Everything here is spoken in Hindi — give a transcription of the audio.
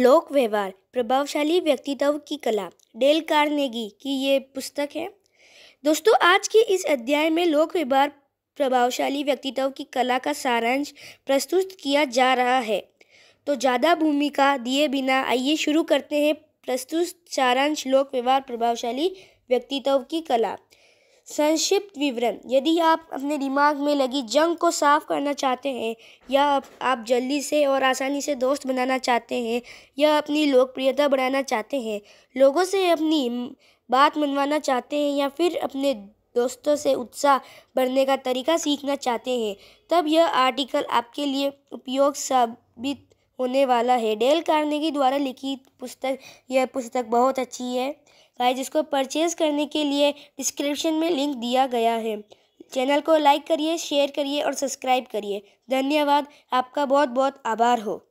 लोक व्यवहार प्रभावशाली व्यक्तित्व की कला डेल कार्नेगी की ये पुस्तक है दोस्तों आज के इस अध्याय में लोक व्यवहार प्रभावशाली व्यक्तित्व की कला का सारांश प्रस्तुत किया जा रहा है तो ज़्यादा भूमिका दिए बिना आइए शुरू करते हैं प्रस्तुत सारांश लोक व्यवहार प्रभावशाली व्यक्तित्व की कला संक्षिप्त विवरण यदि आप अपने दिमाग में लगी जंग को साफ करना चाहते हैं या आप जल्दी से और आसानी से दोस्त बनाना चाहते हैं या अपनी लोकप्रियता बढ़ाना चाहते हैं लोगों से अपनी बात मनवाना चाहते हैं या फिर अपने दोस्तों से उत्साह बढ़ने का तरीका सीखना चाहते हैं तब यह आर्टिकल आपके लिए उपयोग साबित होने वाला है डेल कार्नेगी द्वारा लिखी पुस्तक यह पुस्तक बहुत अच्छी है गाइज इसको परचेज़ करने के लिए डिस्क्रिप्शन में लिंक दिया गया है चैनल को लाइक करिए शेयर करिए और सब्सक्राइब करिए धन्यवाद आपका बहुत बहुत आभार हो